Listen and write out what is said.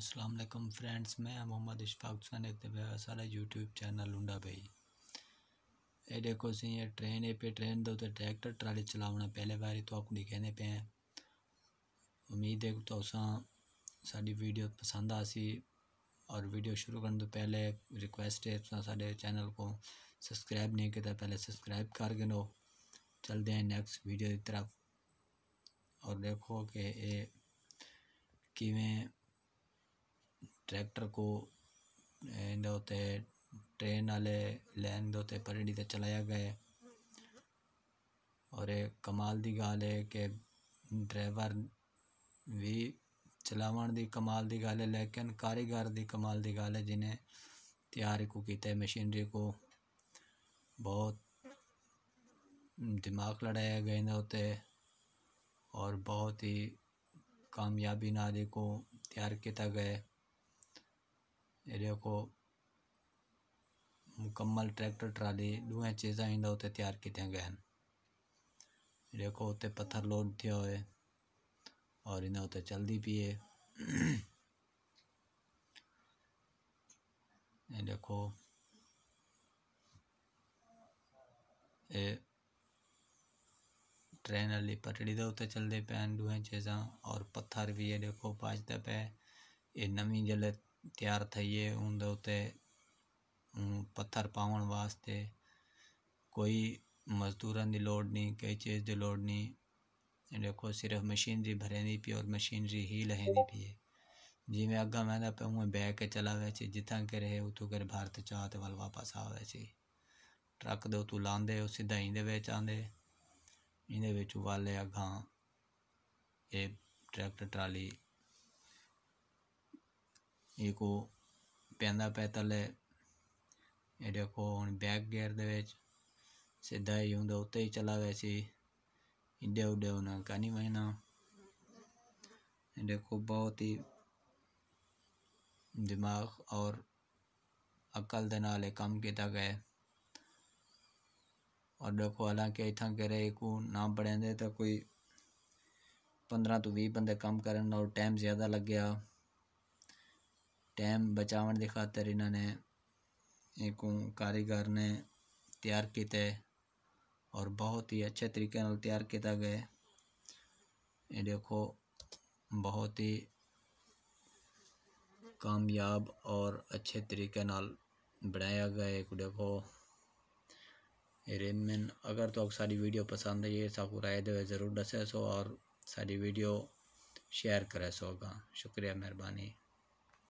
अस्सलाम वालेकुम फ्रेंड्स मैं मोहम्मद इशफाक हुसैन एक सारा यूट्यूब चैनल लुंडा भाई ये देखो सी ये ट्रेन है पे ट्रेन दो ट्रैक्टर ट्राली चलावना पहले बारी तो आपको कहने पे हैं उम्मीद है तो साड़ी वीडियो पसंद आसी और वीडियो शुरू करने तो पहले रिक्वेस्ट है साढ़े चैनल को सब्सक्राइब नहीं किया तो पहले सब्सक्राइब कर गिनो चलते हैं नेक्स्ट वीडियो की तरफ और देखो कि ये किमें ट्रैक्टर को एंदे होते ट्रेन आले लैन होते परेडी ते चलाया गए और एक कमाल की गल है कि ड्राइवर भी चलाव की कमाल की गल है लेकिन कारीगर की कमाल की गल है जिन्हें तैयार को किया मशीनरी को बहुत दिमाग लड़ाया गया इन्हें होते और बहुत ही कामयाबी नारे को तैयार किया गया एरिया को मुकम्मल ट्रैक्टर ट्राली दुए चीज़ा ही उते तैयार कितिया गए हैं एरिया को पत्थर लोड थे हुए और इन्हें उते चलती पी है देखो ये ट्रेन वाली पटड़ी के उत्ते चलते पे दुए चीज़ा और पत्थर भी ये देखो पाजते पे ये नवी जल्द तैयार થઈએ उनके पत्थर પથ્થર वास्ते कोई मजदूर की लड़ नहीं कई चीज़ की लड़ नहीं देखो सिर्फ मशीनरी भरेंदी पी और मशीनरी ही लहेंदी पी है जिमें अगर मैं पे बह के चला वे जितना के रहे उतू कर भारत चाहते वाल वापस आ वैसे ट्रक दे उतू लांदे सीधा इन बेच आते वाले अगर ये ट्रैक्टर ट्राली एक पैंदा पैतल है ये देखो हम बैक गेयर सीधा ही हूँ उत्ते ही गया से इडे उडे होना नहीं महीना देखो बहुत ही दिमाग और अकल के नाल काम किया गया और देखो हालांकि इतना कह रहे को ना पढ़ेंदे तो कोई पंद्रह तो भी बंदे काम करन और टाइम ज़्यादा लग गया टाइम बचाव की खातर इन्होंने एक कारीगर ने तैयार किया और बहुत ही अच्छे तरीके तैयार किया गया ये देखो बहुत ही कामयाब और अच्छे तरीके न बनाया गया एक देखो रेमिन अगर तो सारी वीडियो पसंद आई सब राय दे जरूर दस सो और सारी वीडियो शेयर करे सोगा शुक्रिया मेहरबानी